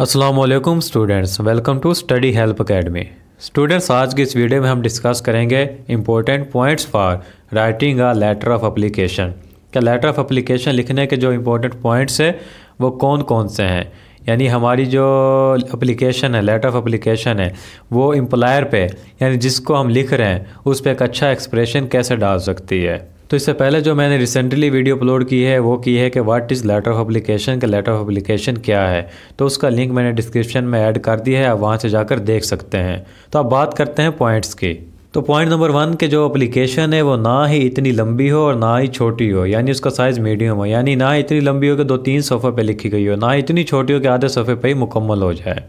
Aslam students welcome to study help academy students आज की इस वीडियो में हम डिस्कस करेंगे important points for writing a letter of application क्या लेटर ऑफ अप्लीकेशन लिखने के जो इम्पोर्टेंट पॉइंट्स हैं वो कौन कौन से हैं यानी हमारी जो अप्लीकेशन है लेटर ऑफ अप्लीकेशन है वो एम्प्लायर पे यानी जिसको हम लिख रहे हैं उस पर एक अच्छा एक्सप्रेशन कैसे डाल सकती है तो इससे पहले जो मैंने रिसेंटली वीडियो अपलोड की है वो की है कि what is letter of application का लेटर ऑफ अप्लीकेशन क्या है तो उसका लिंक मैंने डिस्क्रिप्शन में ऐड कर दिया है आप वहाँ से जाकर देख सकते हैं तो अब बात करते हैं पॉइंट्स की तो पॉइंट नंबर वन के जो अप्लीकेशन है वो ना ही इतनी लंबी हो और ना ही छोटी हो यानी उसका साइज़ मीडियम हो यानी ना इतनी लंबी हो कि दो तीन सफ़े पे लिखी गई हो ना इतनी छोटी हो कि आधे सफ़े पे ही मुकम्मल हो जाए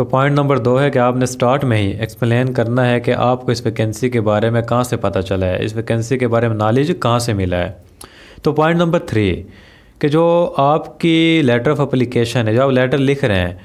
तो पॉइंट नंबर दो है कि आपने स्टार्ट में ही एक्सप्लेन करना है कि आपको इस वैकेंसी के बारे में कहाँ से पता चला है इस वैकेंसी के बारे में नॉलेज कहाँ से मिला है तो पॉइंट नंबर थ्री कि जो आपकी लेटर ऑफ अप्लीकेशन है जो आप लेटर लिख रहे हैं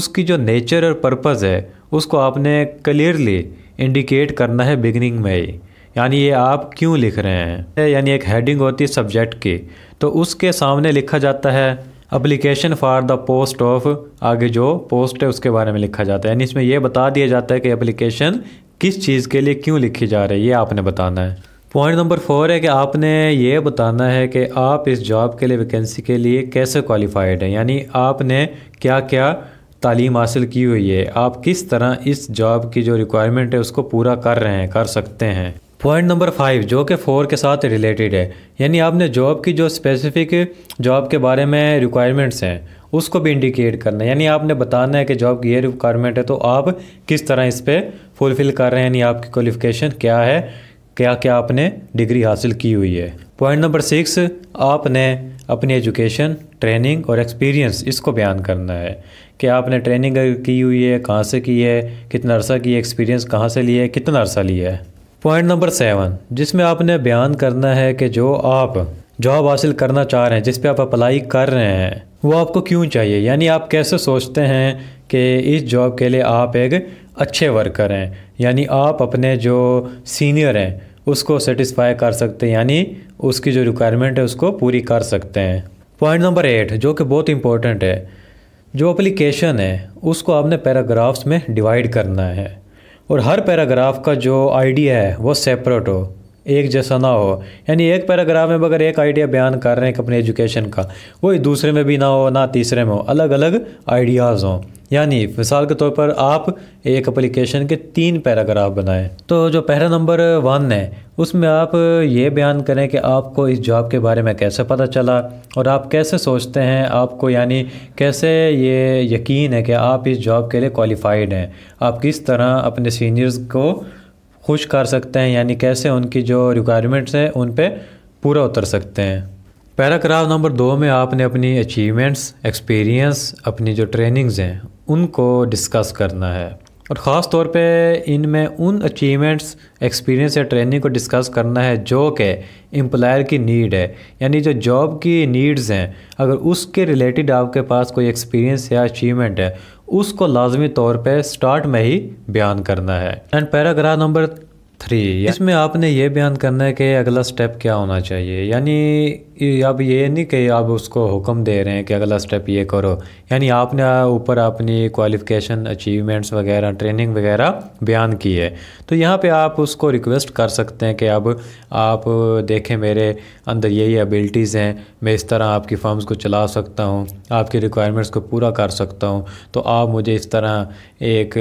उसकी जो नेचर और पर्पज़ है उसको आपने क्लियरली इंडिकेट करना है बिगनिंग में ही यानी ये आप क्यों लिख रहे हैं यानी एक हेडिंग होती है सब्जेक्ट की तो उसके सामने लिखा जाता है application for the post of आगे जो पोस्ट है उसके बारे में लिखा जाता है यानी इसमें यह बता दिया जाता है कि अप्लीकेशन किस चीज़ के लिए क्यों लिखी जा रही है ये आपने बताना है पॉइंट नंबर फोर है कि आपने ये बताना है कि आप इस जॉब के लिए वैकेंसी के लिए कैसे क्वालिफाइड हैं यानी आपने क्या क्या तालीम हासिल की हुई है आप किस तरह इस जॉब की जो रिक्वायरमेंट है उसको पूरा कर रहे हैं कर सकते हैं पॉइंट नंबर फाइव जो कि फ़ोर के साथ रिलेटेड है यानी आपने जॉब की जो स्पेसिफिक जॉब के बारे में रिक्वायरमेंट्स हैं उसको भी इंडिकेट करना है यानी आपने बताना है कि जॉब की ये रिक्वायरमेंट है तो आप किस तरह इस पर फुलफ़िल कर रहे हैं यानी आपकी क्वालिफ़िकेशन क्या है क्या क्या आपने डिग्री हासिल की हुई है पॉइंट नंबर सिक्स आपने अपनी एजुकेशन ट्रेनिंग और एक्सपीरियंस इसको बयान करना है कि आपने ट्रेनिंग की हुई है कहाँ से की है कितना अर्सा की है एक्सपीरियंस कहाँ से लिया है कितना अर्सा लिया है पॉइंट नंबर सेवन जिसमें आपने बयान करना है कि जो आप जॉब हासिल करना चाह रहे हैं जिस पे आप अप्लाई कर रहे हैं वो आपको क्यों चाहिए यानी आप कैसे सोचते हैं कि इस जॉब के लिए आप एक अच्छे वर्कर हैं यानी आप अपने जो सीनियर हैं उसको सेटिस्फाई कर सकते हैं यानी उसकी जो रिक्वायरमेंट है उसको पूरी कर सकते हैं पॉइंट नंबर एट जो कि बहुत इंपॉर्टेंट है जो अप्लीकेशन है उसको आपने पैराग्राफ्स में डिवाइड करना है और हर पैराग्राफ का जो आइडिया है वो सेपरेट हो एक जैसा ना हो यानी एक पैराग्राफ में अगर एक आइडिया बयान कर रहे हैं अपने एजुकेशन का वही दूसरे में भी ना हो ना तीसरे में हो अलग अलग आइडियाज़ हों यानी मिसाल के तौर पर आप एक अप्लीकेशन के तीन पैराग्राफ बनाएं तो जो पहला नंबर वन है उसमें आप ये बयान करें कि आपको इस जॉब के बारे में कैसे पता चला और आप कैसे सोचते हैं आपको यानी कैसे ये यकीन है कि आप इस जॉब के लिए क्वालिफाइड हैं आप किस तरह अपने सीनियर्स को खुश कर सकते हैं यानी कैसे उनकी जो रिक्वायरमेंट्स हैं उन पर पूरा उतर सकते हैं पैराग्राफ नंबर दो में आपने अपनी अचीवमेंट्स एक्सपीरियंस अपनी जो ट्रेनिंग्स हैं उनको डिस्कस करना है और ख़ास तौर पे इनमें उन अचीवमेंट्स एक्सपीरियंस या ट्रेनिंग को डिस्कस करना है जो कि एम्प्लायर की नीड है यानी जो जॉब की नीड्स हैं अगर उसके रिलेटेड आपके पास कोई एक्सपीरियंस या अचीवमेंट है उसको लाजमी तौर पे स्टार्ट में ही बयान करना है एंड पैराग्राफ नंबर थ्री इसमें आपने ये बयान करना है कि अगला स्टेप क्या होना चाहिए यानी अब ये नहीं कि आप उसको हुक्म दे रहे हैं कि अगला स्टेप ये करो यानी आपने ऊपर अपनी क्वालिफ़िकेशन अचीवमेंट्स वगैरह ट्रेनिंग वगैरह बयान की है तो यहाँ पे आप उसको रिक्वेस्ट कर सकते हैं कि अब आप देखें मेरे अंदर ये ये एबिलिटीज़ हैं मैं इस तरह आपकी फर्म्स को चला सकता हूँ आपकी रिक्वायरमेंट्स को पूरा कर सकता हूँ तो आप मुझे इस तरह एक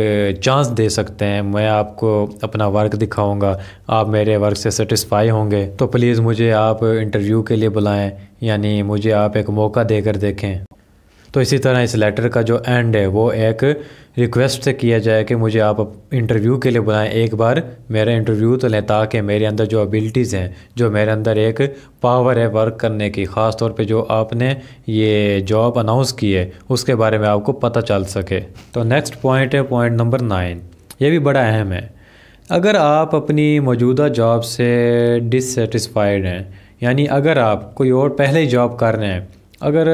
चांस दे सकते हैं मैं आपको अपना वर्क दिखाऊँगा आप मेरे वर्क से सेटिस्फाई होंगे तो प्लीज़ मुझे आप इंटरव्यू के लिए बुला बुलाएं यानी मुझे आप एक मौका देकर देखें तो इसी तरह इस लेटर का जो एंड है वो एक रिक्वेस्ट से किया जाए कि मुझे आप इंटरव्यू के लिए बुलाएं एक बार मेरा इंटरव्यू तो लें ताकि मेरे अंदर जो एबिलिटीज़ हैं जो मेरे अंदर एक पावर है वर्क करने की ख़ास तौर पे जो आपने ये जॉब अनाउंस की है उसके बारे में आपको पता चल सके तो नेक्स्ट पॉइंट है पॉइंट नंबर नाइन ये भी बड़ा अहम है अगर आप अपनी मौजूदा जॉब से डिससेटिस्फाइड हैं यानी अगर आप कोई और पहले ही जॉब कर रहे हैं अगर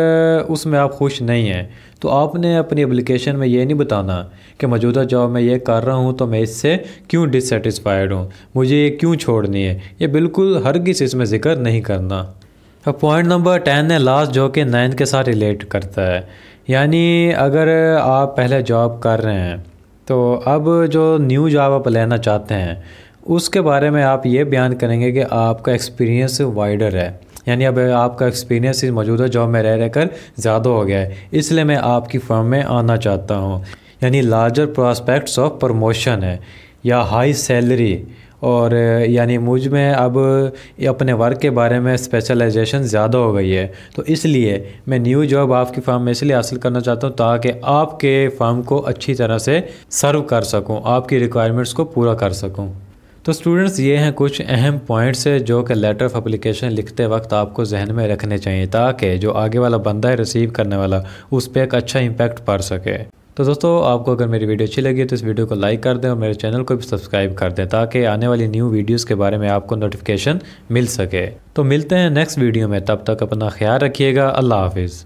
उसमें आप खुश नहीं हैं तो आपने अपनी एप्लीकेशन में ये नहीं बताना कि मौजूदा जॉब में ये कर रहा हूँ तो मैं इससे क्यों डिससेटिस्फाइड हूँ मुझे ये क्यों छोड़नी है ये बिल्कुल हर किसी इसमें ज़िक्र नहीं करना अब पॉइंट नंबर टेन है लास्ट जो कि नाइन के साथ रिलेट करता है यानी अगर आप पहले जॉब कर रहे हैं तो अब जो न्यू जॉब आप लेना चाहते हैं उसके बारे में आप ये बयान करेंगे कि आपका एक्सपीरियंस वाइडर है यानी अब आपका एक्सपीरियंस इस मौजूदा जॉब में रह रहकर ज़्यादा हो गया है इसलिए मैं आपकी फर्म में आना चाहता हूँ यानी लार्जर प्रॉस्पेक्ट्स ऑफ प्रमोशन है या हाई सैलरी और यानी मुझ में अब अपने वर्क के बारे में स्पेशलाइजेशन ज़्यादा हो गई है तो इसलिए मैं न्यू जॉब आपकी फर्म में इसलिए हासिल करना चाहता हूँ ताकि आपके फर्म को अच्छी तरह से सर्व कर सकूँ आपकी रिक्वायरमेंट्स को पूरा कर सकूँ तो स्टूडेंट्स ये हैं कुछ अहम पॉइंट्स जो कि लेटर ऑफ अप्लीकेशन लिखते वक्त आपको जहन में रखने चाहिए ताकि जो आगे वाला बंदा है रिसीव करने वाला उस पर एक अच्छा इम्पैक्ट पड़ सके तो दोस्तों आपको अगर मेरी वीडियो अच्छी लगी तो इस वीडियो को लाइक कर दें और मेरे चैनल को भी सब्सक्राइब कर दें ताकि आने वाली न्यू वीडियोज़ के बारे में आपको नोटिफिकेशन मिल सके तो मिलते हैं नेक्स्ट वीडियो में तब तक अपना ख्याल रखिएगा अल्लाह हाफिज़